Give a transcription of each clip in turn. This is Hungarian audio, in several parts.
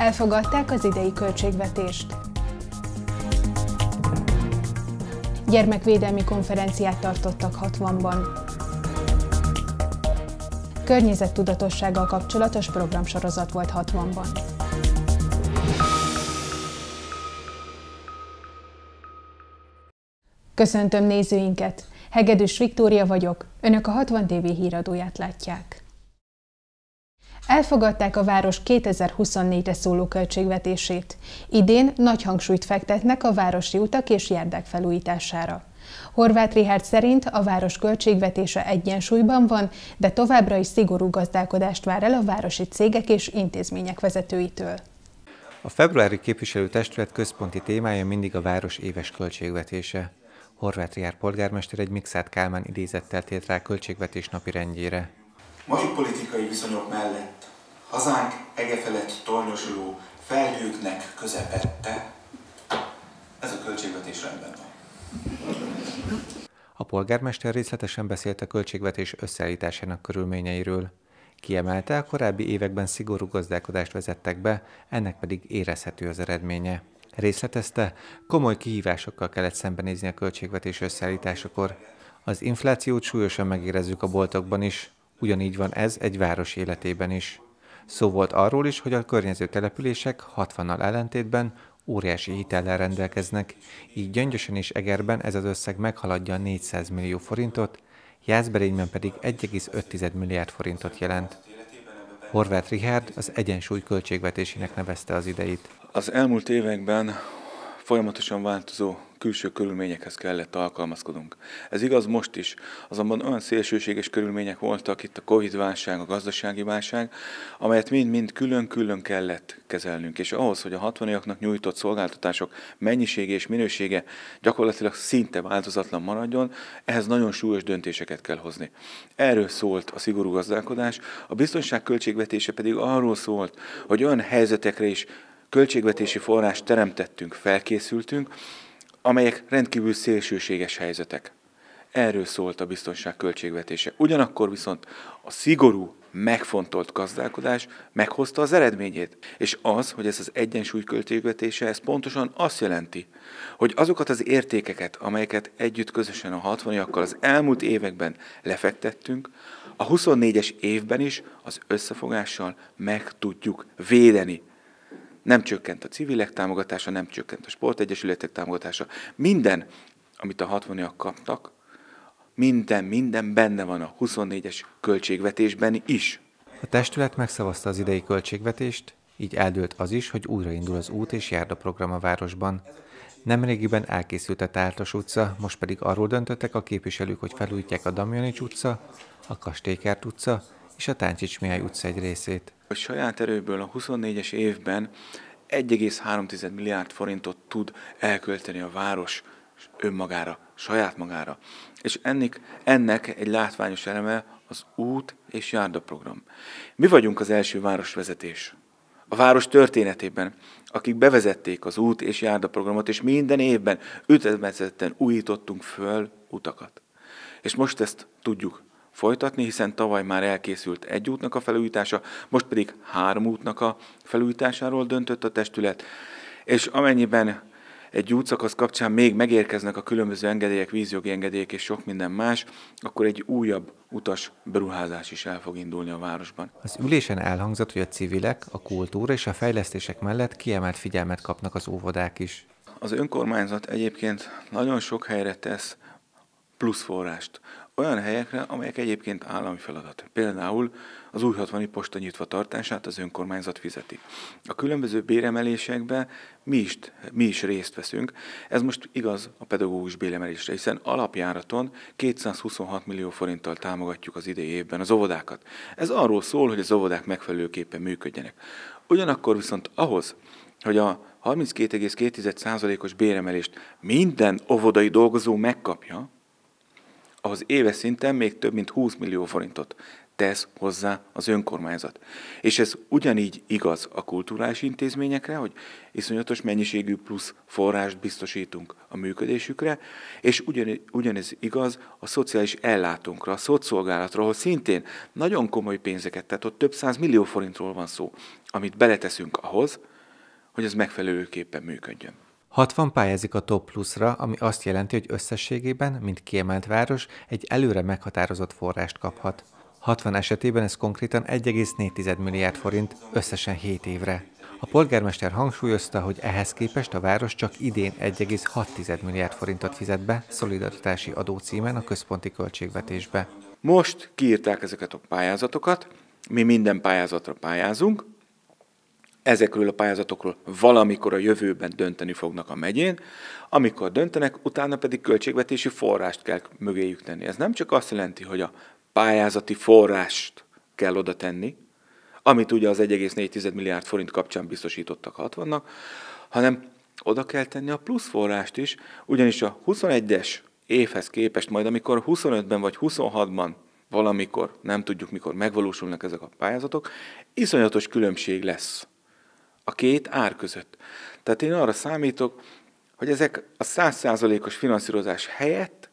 Elfogadták az idei költségvetést. Gyermekvédelmi konferenciát tartottak 60-ban. Környezettudatossággal kapcsolatos programsorozat volt 60-ban. Köszöntöm nézőinket! Hegedűs Viktória vagyok, Önök a 60 TV híradóját látják. Elfogadták a város 2024-re szóló költségvetését. Idén nagy hangsúlyt fektetnek a városi utak és járdák felújítására. Horváth Rihárd szerint a város költségvetése egyensúlyban van, de továbbra is szigorú gazdálkodást vár el a városi cégek és intézmények vezetőitől. A februári képviselőtestület központi témája mindig a város éves költségvetése. Horváth Rihárd polgármester egy Mixát Kálmán idézettel tért rá költségvetés napi rendjére. Mai politikai viszonyok mellett Hazánk ege felett tornyosuló felhőknek közepette, ez a költségvetés rendben van. A polgármester részletesen beszélt a költségvetés összeállításának körülményeiről. Kiemelte, a korábbi években szigorú gazdálkodást vezettek be, ennek pedig érezhető az eredménye. Részletezte, komoly kihívásokkal kellett szembenézni a költségvetés összeállításakor. Az inflációt súlyosan megérezzük a boltokban is, ugyanígy van ez egy város életében is. Szó volt arról is, hogy a környező települések 60-nal ellentétben óriási hitellel rendelkeznek, így Gyöngyösen és Egerben ez az összeg meghaladja a 400 millió forintot, Jászberényben pedig 1,5 milliárd forintot jelent. Horváth Richard az egyensúly költségvetésének nevezte az ideit. Az elmúlt években Folyamatosan változó külső körülményekhez kellett alkalmazkodunk. Ez igaz most is, azonban olyan szélsőséges körülmények voltak itt a Covid-válság, a gazdasági válság, amelyet mind-mind külön-külön kellett kezelnünk, és ahhoz, hogy a 60 nyújtott szolgáltatások mennyisége és minősége gyakorlatilag szinte változatlan maradjon, ehhez nagyon súlyos döntéseket kell hozni. Erről szólt a szigorú gazdálkodás, a biztonság költségvetése pedig arról szólt, hogy olyan helyzetekre is költségvetési forrást teremtettünk, felkészültünk, amelyek rendkívül szélsőséges helyzetek. Erről szólt a biztonság költségvetése. Ugyanakkor viszont a szigorú, megfontolt gazdálkodás meghozta az eredményét. És az, hogy ez az egyensúly költségvetése, ez pontosan azt jelenti, hogy azokat az értékeket, amelyeket együtt közösen a 60-akkal az elmúlt években lefektettünk, a 24-es évben is az összefogással meg tudjuk védeni nem csökkent a civilek támogatása, nem csökkent a sportegyesületek támogatása. Minden, amit a 60-iak kaptak, minden, minden benne van a 24-es költségvetésben is. A testület megszavazta az idei költségvetést, így eldőlt az is, hogy újraindul az út és járda program a városban. Nemrégiben elkészült a Tártas utca, most pedig arról döntöttek a képviselők, hogy felújítják a Damjanics utca, a Kastélykert utca és a Táncsics Mihály utca egy részét hogy saját erőből a 24-es évben 1,3 milliárd forintot tud elkölteni a város önmagára, saját magára. És ennek, ennek egy látványos eleme az út és járda program. Mi vagyunk az első városvezetés a város történetében, akik bevezették az út és járda programot, és minden évben ütemezetten újítottunk föl utakat. És most ezt tudjuk folytatni, hiszen tavaly már elkészült egy útnak a felújítása, most pedig három útnak a felújításáról döntött a testület, és amennyiben egy útszakasz kapcsán még megérkeznek a különböző engedélyek, vízjogi engedélyek és sok minden más, akkor egy újabb utas beruházás is el fog indulni a városban. Az ülésen elhangzott, hogy a civilek, a kultúra és a fejlesztések mellett kiemelt figyelmet kapnak az óvodák is. Az önkormányzat egyébként nagyon sok helyre tesz plusz forrást olyan helyekre, amelyek egyébként állami feladat. Például az új hatvani posta nyitva tartását az önkormányzat fizeti. A különböző béremelésekbe mi is, mi is részt veszünk. Ez most igaz a pedagógus béremelésre, hiszen alapjáraton 226 millió forinttal támogatjuk az idei évben az óvodákat. Ez arról szól, hogy az óvodák megfelelőképpen működjenek. Ugyanakkor viszont ahhoz, hogy a 32,2%-os béremelést minden óvodai dolgozó megkapja, ahhoz éves szinten még több mint 20 millió forintot tesz hozzá az önkormányzat. És ez ugyanígy igaz a kulturális intézményekre, hogy iszonyatos mennyiségű plusz forrást biztosítunk a működésükre, és ugyan, ugyanez igaz a szociális ellátónkra, a szociálgálatra, ahol szintén nagyon komoly pénzeket, tehát ott több száz millió forintról van szó, amit beleteszünk ahhoz, hogy ez megfelelőképpen működjön. 60 pályázik a Top pluszra, ra ami azt jelenti, hogy összességében, mint kiemelt város, egy előre meghatározott forrást kaphat. 60 esetében ez konkrétan 1,4 milliárd forint összesen 7 évre. A polgármester hangsúlyozta, hogy ehhez képest a város csak idén 1,6 milliárd forintot fizet be szolidaritási adócímen a központi költségvetésbe. Most kiírták ezeket a pályázatokat, mi minden pályázatra pályázunk, ezekről a pályázatokról valamikor a jövőben dönteni fognak a megyén, amikor döntenek, utána pedig költségvetési forrást kell mögéjük tenni. Ez nem csak azt jelenti, hogy a pályázati forrást kell oda tenni, amit ugye az 1,4 milliárd forint kapcsán biztosítottak 60-nak, hanem oda kell tenni a plusz forrást is, ugyanis a 21-es évhez képest majd, amikor 25-ben vagy 26-ban valamikor, nem tudjuk mikor megvalósulnak ezek a pályázatok, iszonyatos különbség lesz a két ár között. Tehát én arra számítok, hogy ezek a 100%-os finanszírozás helyett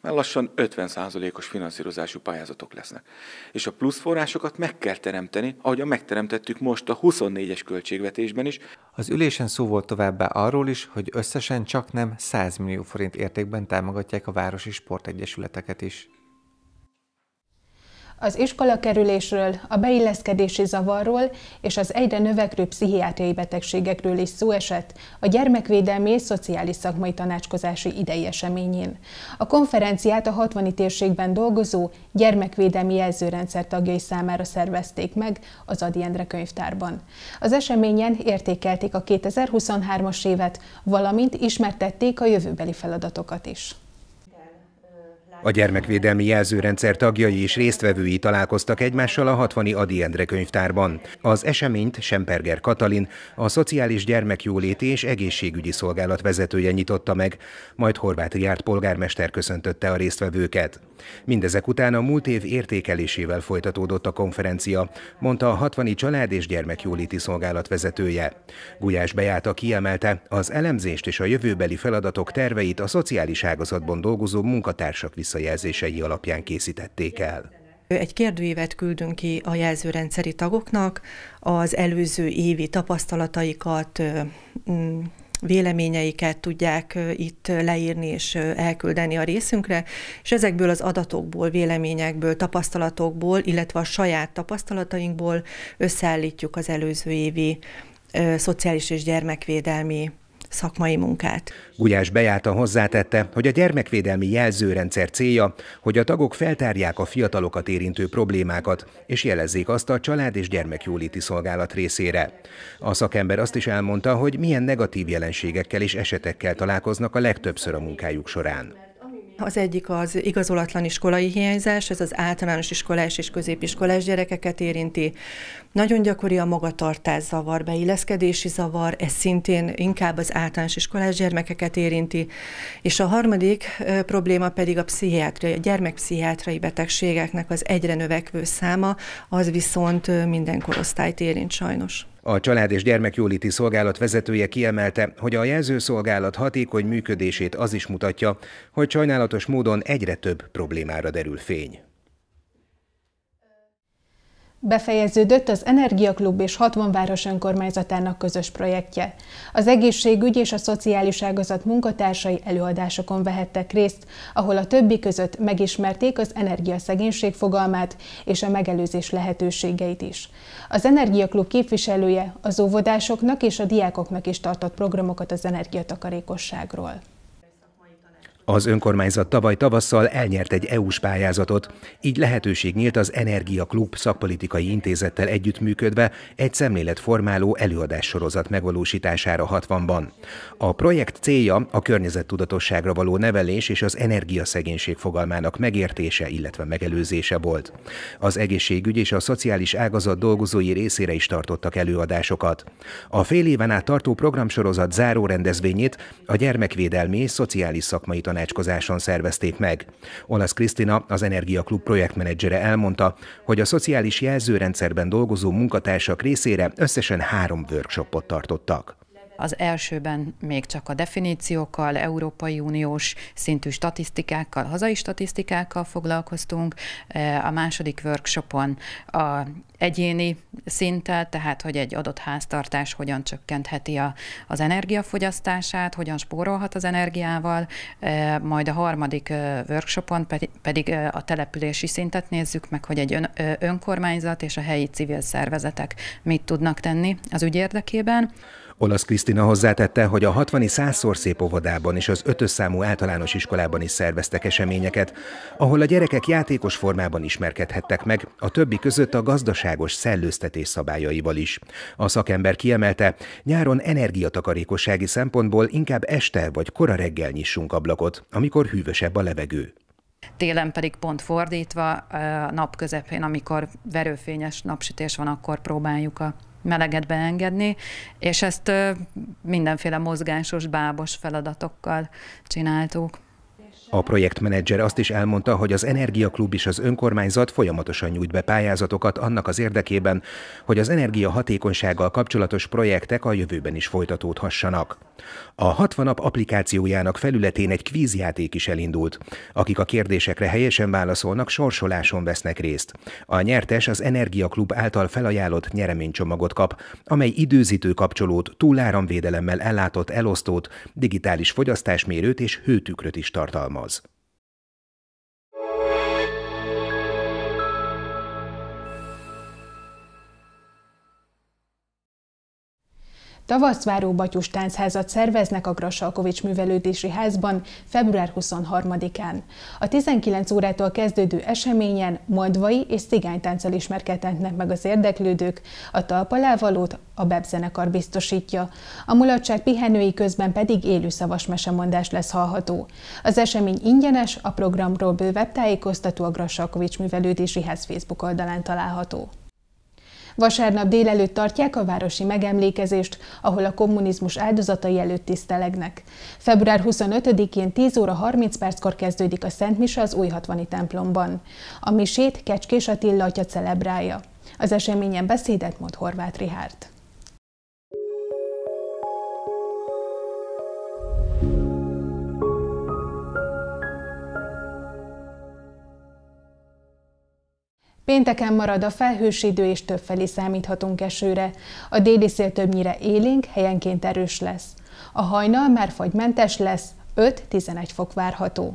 már lassan 50%-os finanszírozású pályázatok lesznek. És a plusz forrásokat meg kell teremteni, ahogy a megteremtettük most a 24-es költségvetésben is. Az ülésen szó volt továbbá arról is, hogy összesen csak nem 100 millió forint értékben támogatják a városi sportegyesületeket is az iskolakerülésről, a beilleszkedési zavarról és az egyre növekvő pszichiátriai betegségekről is szó esett a Gyermekvédelmi és Szociális Szakmai Tanácskozási idei eseményén. A konferenciát a 60 térségben dolgozó gyermekvédelmi jelzőrendszer tagjai számára szervezték meg az Adi Endre könyvtárban. Az eseményen értékelték a 2023-as évet, valamint ismertették a jövőbeli feladatokat is. A gyermekvédelmi jelzőrendszer tagjai és résztvevői találkoztak egymással a 60-i Adi Endre könyvtárban. Az eseményt Semperger Katalin, a Szociális Gyermekjóléti és Egészségügyi Szolgálat vezetője nyitotta meg, majd Horváth Riárt polgármester köszöntötte a résztvevőket. Mindezek után a múlt év értékelésével folytatódott a konferencia, mondta a 60-i Család és Gyermekjóléti Szolgálat vezetője. Gulyás Bejáta kiemelte, az elemzést és a jövőbeli feladatok terveit a szociális ágazatban dolgozó munkatársak vissza visszajelzései alapján készítették el. Egy kérdőívet küldünk ki a jelzőrendszeri tagoknak, az előző évi tapasztalataikat, mm, véleményeiket tudják itt leírni és elküldeni a részünkre, és ezekből az adatokból, véleményekből, tapasztalatokból, illetve a saját tapasztalatainkból összeállítjuk az előző évi szociális és gyermekvédelmi szakmai munkát. Gulyás Bejáta hozzátette, hogy a gyermekvédelmi jelzőrendszer célja, hogy a tagok feltárják a fiatalokat érintő problémákat, és jelezzék azt a család és gyermekjóléti szolgálat részére. A szakember azt is elmondta, hogy milyen negatív jelenségekkel és esetekkel találkoznak a legtöbbször a munkájuk során. Az egyik az igazolatlan iskolai hiányzás, ez az általános iskolás és középiskolás gyerekeket érinti. Nagyon gyakori a magatartás zavar, beilleszkedési zavar, ez szintén inkább az általános iskolás gyermekeket érinti. És a harmadik probléma pedig a pszichiátriai, a gyermekpszichiátriai betegségeknek az egyre növekvő száma, az viszont minden korosztályt érint sajnos. A Család és Gyermekjóléti Szolgálat vezetője kiemelte, hogy a jelzőszolgálat hatékony működését az is mutatja, hogy sajnálatos módon egyre több problémára derül fény. Befejeződött az Energiaklub és 60 város önkormányzatának közös projektje. Az egészségügy és a szociális ágazat munkatársai előadásokon vehettek részt, ahol a többi között megismerték az energiaszegénység fogalmát és a megelőzés lehetőségeit is. Az Energiaklub képviselője az óvodásoknak és a diákoknak is tartott programokat az energiatakarékosságról. Az önkormányzat tavaly tavasszal elnyert egy EU-s pályázatot, így lehetőség nyílt az Energia Klub szakpolitikai intézettel együttműködve egy szemléletformáló előadássorozat megvalósítására 60-ban. A projekt célja a környezettudatosságra való nevelés és az energiaszegénység fogalmának megértése, illetve megelőzése volt. Az egészségügy és a szociális ágazat dolgozói részére is tartottak előadásokat. A fél éven át tartó programsorozat záró rendezvényét a gyermekvédelmi és szociális szakmai tanácskozáson szervezték meg. Olasz Krisztina, az Energia Klub projektmenedzsere elmondta, hogy a szociális jelzőrendszerben dolgozó munkatársak részére összesen három workshopot tartottak. Az elsőben még csak a definíciókkal, Európai Uniós szintű statisztikákkal, hazai statisztikákkal foglalkoztunk, e, a második workshopon a egyéni szinttel, tehát hogy egy adott háztartás hogyan csökkentheti a, az energiafogyasztását, hogyan spórolhat az energiával, e, majd a harmadik e, workshopon pedig a települési szintet nézzük meg, hogy egy önkormányzat és a helyi civil szervezetek mit tudnak tenni az ügy érdekében. Olasz Krisztina hozzátette, hogy a 60 százszor szép óvodában és az ötös számú általános iskolában is szerveztek eseményeket, ahol a gyerekek játékos formában ismerkedhettek meg, a többi között a gazdaságos szellőztetés szabályaival is. A szakember kiemelte, nyáron energiatakarékossági szempontból inkább este vagy kora reggel nyissunk ablakot, amikor hűvösebb a levegő. Télen pedig pont fordítva, a nap közepén, amikor verőfényes napsütés van, akkor próbáljuk a meleget beengedni, és ezt mindenféle mozgásos, bábos feladatokkal csináltuk. A projektmenedzser azt is elmondta, hogy az Energiaklub és az önkormányzat folyamatosan nyújt be pályázatokat annak az érdekében, hogy az energia hatékonysággal kapcsolatos projektek a jövőben is folytatódhassanak. A 60 nap applikációjának felületén egy kvízjáték is elindult. Akik a kérdésekre helyesen válaszolnak, sorsoláson vesznek részt. A nyertes az Energiaklub által felajánlott nyereménycsomagot kap, amely időzítő kapcsolót, túláramvédelemmel ellátott elosztót, digitális fogyasztásmérőt és hőtükröt is tartalmaz. Moz. Tavaszváró Batyus táncházat szerveznek a Grasalkovics Művelődési Házban február 23-án. A 19 órától kezdődő eseményen moldvai és cigánytánccal ismerkedhetnek meg az érdeklődők, a talpalávalót a BEB zenekar biztosítja. A mulatság pihenői közben pedig élő szavas mesemondás lesz hallható. Az esemény ingyenes, a programról bővebb tájékoztató a Grasalkovics Művelődési Ház Facebook oldalán található. Vasárnap délelőtt tartják a városi megemlékezést, ahol a kommunizmus áldozatai előtt tisztelegnek. Február 25-én 10 óra 30 perckor kezdődik a Szent Misa az új hatvani templomban. A misét Kecskés Attila atya celebrálja. Az eseményen beszédet mond Horváth Rihárt. Pénteken marad a felhős idő és felé számíthatunk esőre. A déli szél többnyire élénk, helyenként erős lesz. A hajnal már fagymentes lesz, 5-11 fok várható.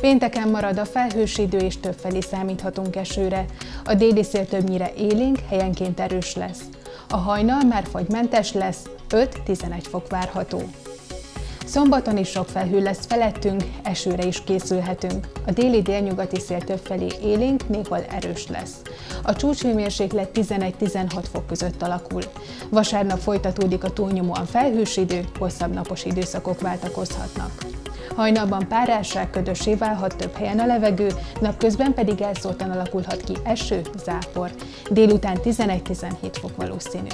Pénteken marad a felhős idő és felé számíthatunk esőre. A déli szél többnyire élénk, helyenként erős lesz. A hajnal már fagymentes lesz, 5-11 fok várható. Szombaton is sok felhő lesz felettünk, esőre is készülhetünk. A déli délnyugati szél többfelé élénk, néhol erős lesz. A csúcshőmérséklet 11-16 fok között alakul. Vasárnap folytatódik a túlnyomóan felhős idő, hosszabb napos időszakok váltakozhatnak. Hajnalban párásság ködösé válhat több helyen a levegő, napközben pedig elszóltan alakulhat ki eső, zápor. Délután 11-17 fok valószínű.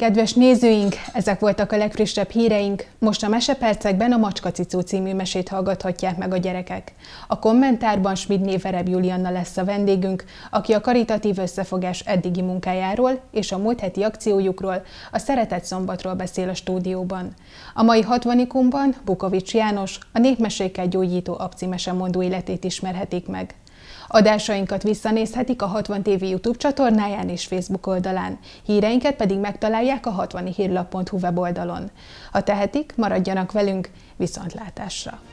Kedves nézőink, ezek voltak a legfrissebb híreink. Most a Mesepercekben a Macska Cicó című mesét hallgathatják meg a gyerekek. A kommentárban Schmid névereb Julianna lesz a vendégünk, aki a karitatív összefogás eddigi munkájáról és a múlt heti akciójukról, a Szeretett Szombatról beszél a stúdióban. A mai hatvanikumban Bukovics János, a népmesékkel gyógyító akcimese mondó életét ismerhetik meg. Adásainkat visszanézhetik a 60 TV YouTube csatornáján és Facebook oldalán, híreinket pedig megtalálják a 60 hírlap.hu weboldalon. Ha tehetik, maradjanak velünk, viszontlátásra!